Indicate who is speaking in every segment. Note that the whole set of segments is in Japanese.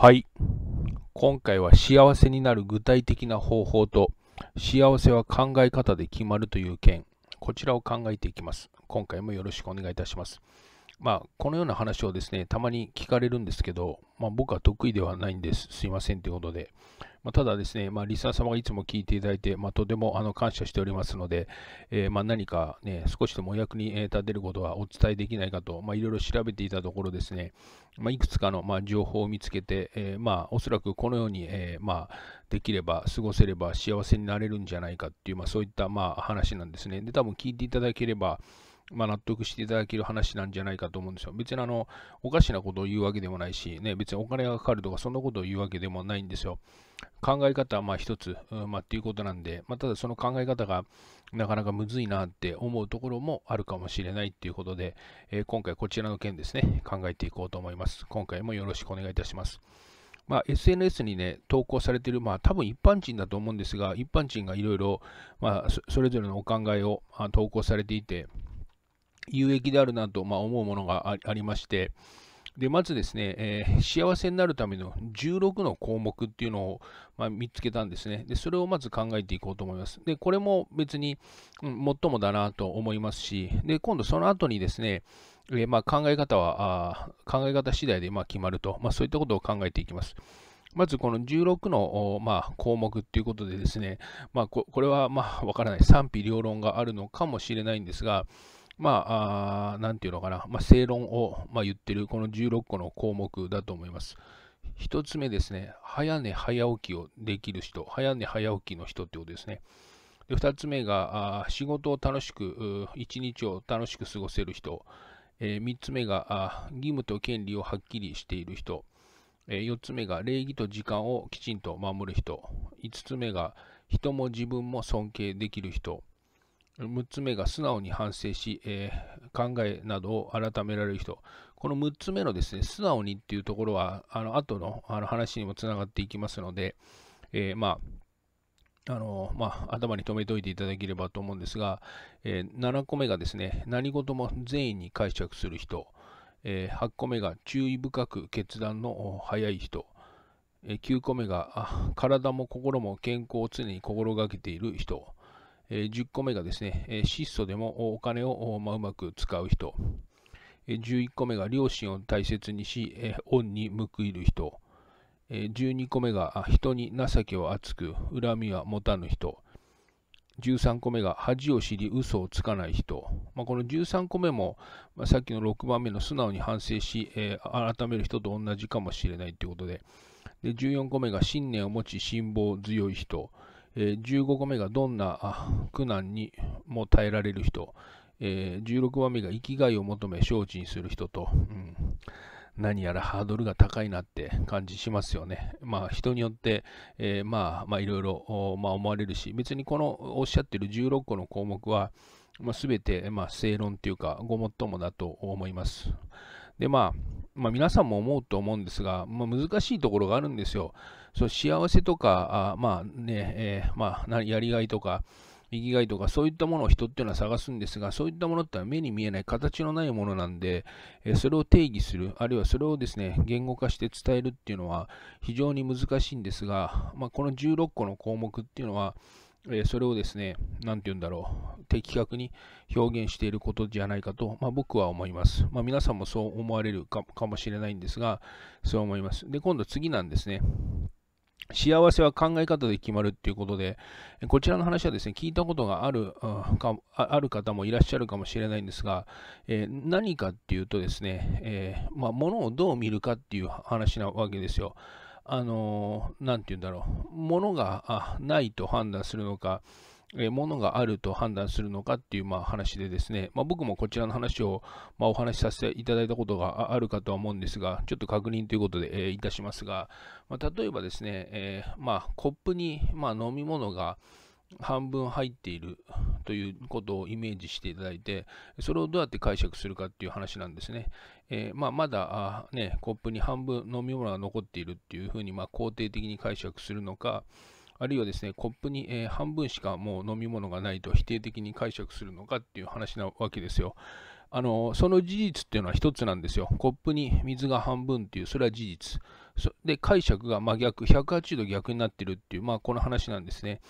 Speaker 1: はい。今回は幸せになる具体的な方法と幸せは考え方で決まるという件、こちらを考えていきます。今回もよろしくお願いいたします。まあ、このような話をですね、たまに聞かれるんですけど、まあ、僕は得意ではないんです。すいませんということで。まあ、ただですね、まあ、リスナー様がいつも聞いていただいて、まあ、とてもあの感謝しておりますので、えー、まあ、何か、ね、少しでもお役に立てることはお伝えできないかと、まいろいろ調べていたところですね、まいくつかの、ま情報を見つけて、えー、まおそらくこのように、えー、まできれば、過ごせれば幸せになれるんじゃないかっていう、まそういった、ま話なんですね。で、多分聞いていただければ、まあ、納得していただける話なんじゃないかと思うんですよ。別にあの、おかしなことを言うわけでもないし、ね、別にお金がかかるとか、そんなことを言うわけでもないんですよ。考え方はまあ一つ、うんまあ、っていうことなんで、まあ、ただその考え方がなかなかむずいなって思うところもあるかもしれないっていうことで、えー、今回こちらの件ですね、考えていこうと思います。今回もよろしくお願いいたします。まあ、SNS にね、投稿されている、まあ、多分一般人だと思うんですが、一般人がいろいろ、まあ、それぞれのお考えを、あ、投稿されていて、有益であるなと、ま思うものがありまして、でまずですね、えー、幸せになるための16の項目っていうのを、まあ、見つけたんですねで。それをまず考えていこうと思います。で、これも別に、うん、最もだなと思いますし、で、今度その後にですね、えー、まあ、考え方は、あ考え方次第でま決まると、まあ、そういったことを考えていきます。まずこの16の、まあ、項目ということでですね、まあ、ここれはまあ分からない賛否両論があるのかもしれないんですが、まあ、あなんていうのかな、まあ、正論を、まあ、言ってるこの16個の項目だと思います。1つ目ですね、早寝早起きをできる人、早寝早起きの人ってことですね。で2つ目があ仕事を楽しく、一日を楽しく過ごせる人。えー、3つ目があ義務と権利をはっきりしている人。えー、4つ目が礼儀と時間をきちんと守る人。5つ目が人も自分も尊敬できる人。6つ目が素直に反省し、えー、考えなどを改められる人。この6つ目のですね、素直にっていうところは、あの後のあの話にもつながっていきますので、えー、まあ、あのまあ、頭に留めておいていただければと思うんですが、えー、7個目がですね、何事も善意に解釈する人、え8個目が注意深く決断の早い人、え9個目が体も心も健康を常に心がけている人、え10個目がですね、質素でもお金を、まうまく使う人、え11個目が両親を大切にし、恩に報いる人、え12個目が人に情けを厚く恨みは持たぬ人、13個目が恥を知り嘘をつかない人、まあ、この13個目も、まあ、さっきの6番目の素直に反省し、えー、改める人と同じかもしれないということでで14個目が信念を持ち辛抱強い人え15個目がどんな苦難にも耐えられる人、え16番目が生きがいを求め承知にする人と、うん、何やらハードルが高いなって感じしますよね。まあ人によって、えー、まあまあいろいろ、まあ、思われるし別にこのおっしゃってる16個の項目は、まあ、全て、まあ、正論というかごもっともだと思います。でまあまあ、皆さんも思うと思うんですが、まあ、難しいところがあるんですよ。そう幸せとか、あまあね、えー、まあ、やりがいとか、生きがいとか、そういったものを人っていうのは探すんですが、そういったものってのは目に見えない、形のないものなんで、えー、それを定義する、あるいはそれをですね、言語化して伝えるっていうのは非常に難しいんですが、まあ、この16個の項目っていうのは、えそれをですね、何て言うんだろう、的確に表現していることじゃないかと、まあ、僕は思います。まあ、皆さんもそう思われるかもしれないんですが、そう思います。で、今度次なんですね。幸せは考え方で決まるっていうことで、こちらの話はですね、聞いたことがあるかある方もいらっしゃるかもしれないんですが、えー、何かっていうとですね、えー、まあ、物をどう見るかっていう話なわけですよ。あの何て言うんだろう、ものがないと判断するのか、えものがあると判断するのかっていうまあ話でですね、まあ、僕もこちらの話をまあお話しさせていただいたことがあるかとは思うんですが、ちょっと確認ということで、えー、いたしますが、まあ、例えばですね、えー、まあコップにまあ飲み物が、半分入っているということをイメージしていただいて、それをどうやって解釈するかっていう話なんですね。えー、まあ、まだね、コップに半分飲み物が残っているっていうふうに、まあ、肯定的に解釈するのか、あるいはですね、コップに、えー、半分しかもう飲み物がないと否定的に解釈するのかっていう話なわけですよ。あの、その事実っていうのは一つなんですよ。コップに水が半分っていう、それは事実。で、解釈が真逆、180度逆になってるっていう、まあ、この話なんですね。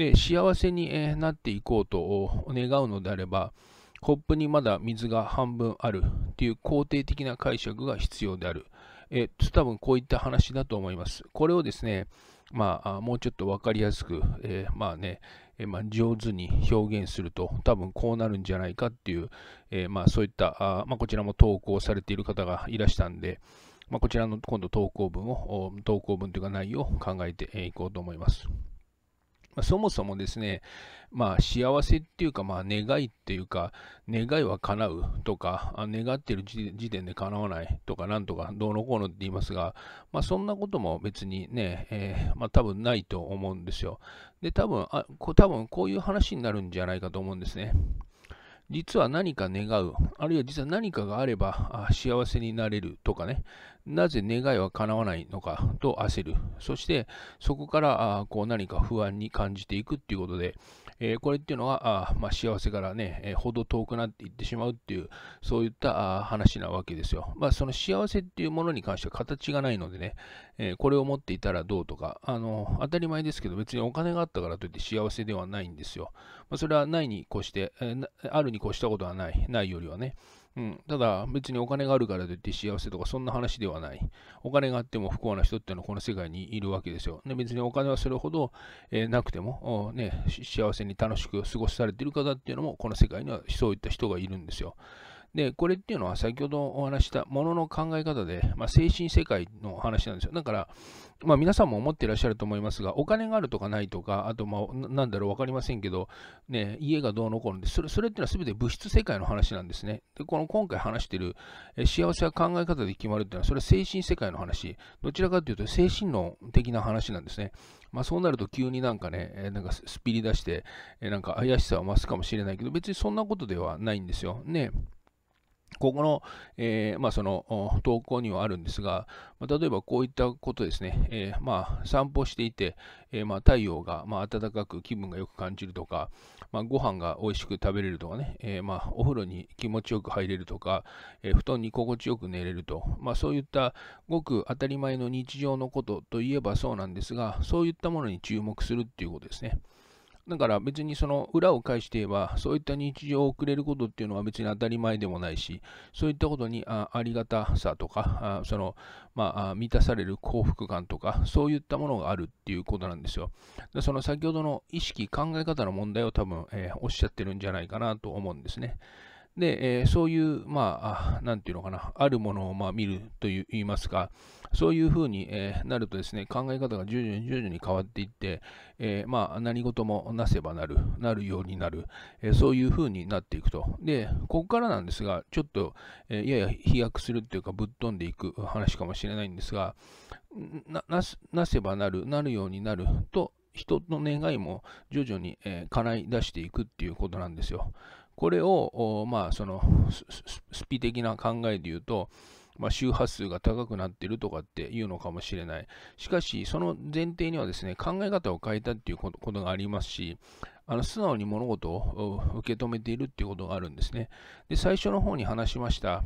Speaker 1: で、幸せになっていこうと願うのであれば、コップにまだ水が半分あるっていう肯定的な解釈が必要である。えっ多分こういった話だと思います。これをですね、まあ、もうちょっと分かりやすく、えー、まあね、えー、まあ、上手に表現すると多分こうなるんじゃないかっていう、えー、まあ、そういったあ、まあ、こちらも投稿されている方がいらしたんで、まあ、こちらの今度投稿文を、投稿文というか内容を考えていこうと思います。そもそもですね、まあ、幸せっていうか、まあ、願いっていうか、願いは叶うとか、願ってる時点で叶わないとか、なんとか、どうのこうのって言いますが、まあ、そんなことも別にね、えー、まあ、多分ないと思うんですよ。で、多分、あこ多分こういう話になるんじゃないかと思うんですね。実は何か願う、あるいは実は何かがあれば幸せになれるとかね、なぜ願いは叶わないのかと焦る、そしてそこからこう何か不安に感じていくっていうことで、えー、これっていうのは、あまあ、幸せからね、えー、ほど遠くなっていってしまうっていう、そういったあ話なわけですよ。まあ、その幸せっていうものに関しては形がないのでね、えー、これを持っていたらどうとか、あの、当たり前ですけど、別にお金があったからといって幸せではないんですよ。まあ、それはないに越して、えー、あるに越したことはない、ないよりはね。うん、ただ別にお金があるからといって幸せとかそんな話ではない。お金があっても不幸な人っていうのはこの世界にいるわけですよ。で別にお金はそれほど、えー、なくても、ね、幸せに楽しく過ごされている方っていうのもこの世界にはそういった人がいるんですよ。で、これっていうのは先ほどお話したものの考え方で、まあ、精神世界の話なんですよ。だから、まあ、皆さんも思っていらっしゃると思いますが、お金があるとかないとか、あと、まあ、なんだろう、分かりませんけど、ね、家がどうのこうので、それそれっていうのは全て物質世界の話なんですね。で、この今回話している、幸せは考え方で決まるっていうのは、それは精神世界の話、どちらかというと精神論的な話なんですね。まあ、そうなると急になんかね、なんかすっぴり出して、なんか怪しさを増すかもしれないけど、別にそんなことではないんですよ。ね。ここの、えー、まあ、その投稿にはあるんですが、まあ、例えばこういったことですね、えー、まあ、散歩していて、えー、ま太陽が、ま暖かく気分がよく感じるとか、まあ、ご飯が美味しく食べれるとかね、えまお風呂に気持ちよく入れるとか、え布団に心地よく寝れると、まそういったごく当たり前の日常のことといえばそうなんですが、そういったものに注目するっていうことですね。だから別にその裏を返して言えば、そういった日常を送れることっていうのは別に当たり前でもないし、そういったことにありがたさとか、あそのまあ、満たされる幸福感とか、そういったものがあるっていうことなんですよ。でその先ほどの意識、考え方の問題を多分、えー、おっしゃってるんじゃないかなと思うんですね。で、えー、そういう、まあ、なんていうのかな、あるものをまあ見るといいますか、そういうふうに、えー、なるとですね、考え方が徐々に徐々に変わっていって、えー、まあ、何事もなせばなる、なるようになる、えそういうふうになっていくと。で、ここからなんですが、ちょっと、えやや飛躍するっていうか、ぶっ飛んでいく話かもしれないんですが、ななせばなる、なるようになると、人の願いも徐々に、えー、叶い出していくっていうことなんですよ。これを、まあ、そのスピ的な考えで言うと、まあ、周波数が高くなってるとかっていうのかもしれない。しかし、その前提にはですね、考え方を変えたっていうことがありますし、あの素直に物事を受け止めているっていうことがあるんですね。で、最初の方に話しました、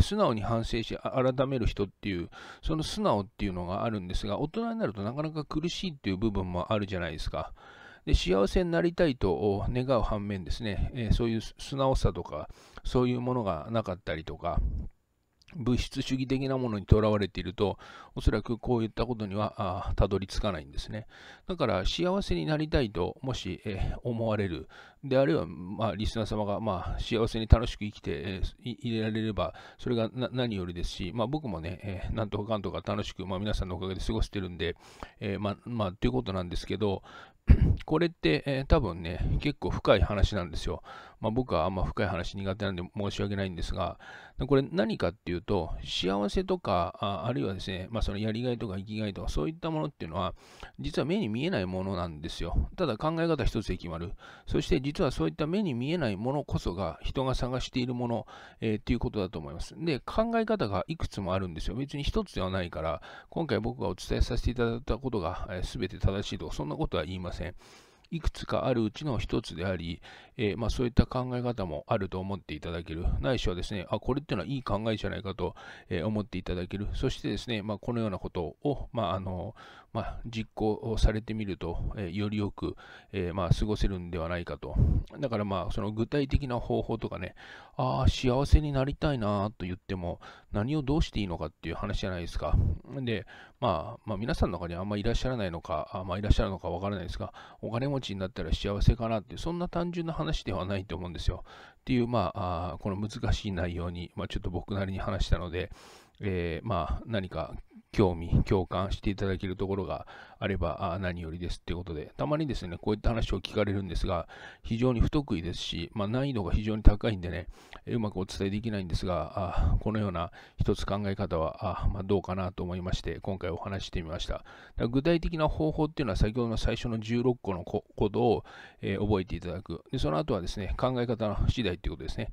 Speaker 1: 素直に反省し、改める人っていう、その素直っていうのがあるんですが、大人になるとなかなか苦しいっていう部分もあるじゃないですか。で幸せになりたいと願う反面ですね、えそういう素直さとか、そういうものがなかったりとか、物質主義的なものにとらわれていると、おそらくこういったことにはたどり着かないんですね。だから幸せになりたいと、もし、え思われる、であるいは、まあ、リスナー様が、まあ、幸せに楽しく生きて、えいれられれば、それが何よりですし、まあ、僕もね、えなんとかかんとか楽しく、まあ、皆さんのおかげで過ごしてるんで、えー、まあ、まあ、ということなんですけど、これって、えー、多分ね、結構深い話なんですよ。まあ、僕はあんま深い話苦手なんで申し訳ないんですが、これ何かっていうと、幸せとか、ああるいはですね、まあ、そのやりがいとか生きがいとか、そういったものっていうのは、実は目に見えないものなんですよ。ただ考え方一つで決まる。そして実はそういった目に見えないものこそが、人が探しているもの、えー、っていうことだと思います。で、考え方がいくつもあるんですよ。別に一つではないから、今回僕がお伝えさせていただいたことが、えー、全て正しいとか、そんなことは言いません。いくつかあるうちの一つであり、えー、まあ、そういった考え方もあると思っていただける、ないしはですね、あこれっていうのはいい考えじゃないかと、え思っていただける、そしてですね、まあ、このようなことを、まああのまあ、実行されてみると、えよりよく、えまあ、過ごせるんではないかと。だからまあ、その具体的な方法とかね、ああ、幸せになりたいなと言っても、何をどうしていいのかっていう話じゃないですか。で、まあ、まあ、皆さんの中にあんまいらっしゃらないのか、あまあ、いらっしゃるのかわからないですが、お金持ちになったら幸せかなって、そんな単純な話ではないと思うんですよ。っていう、まあ、あこの難しい内容に、まあ、ちょっと僕なりに話したので、えー、まあ、何か興味、共感していただけるところがあれば何よりですということで、たまにですね、こういった話を聞かれるんですが、非常に不得意ですし、まあ、難易度が非常に高いんでね、うまくお伝えできないんですが、あこのような一つ考え方はあ、まあ、どうかなと思いまして、今回お話してみました。具体的な方法っていうのは、先ほどの最初の16個のことを、えー、覚えていただくで、その後はですね、考え方の次第ということですね。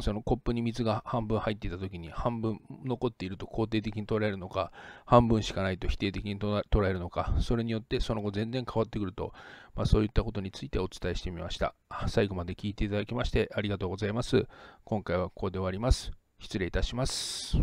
Speaker 1: そのコップに水が半分入っていた時に半分残っていると肯定的に捉えるのか半分しかないと否定的に捉えるのかそれによってその後全然変わってくると、まあ、そういったことについてお伝えしてみました最後まで聞いていただきましてありがとうございます今回はここで終わります失礼いたします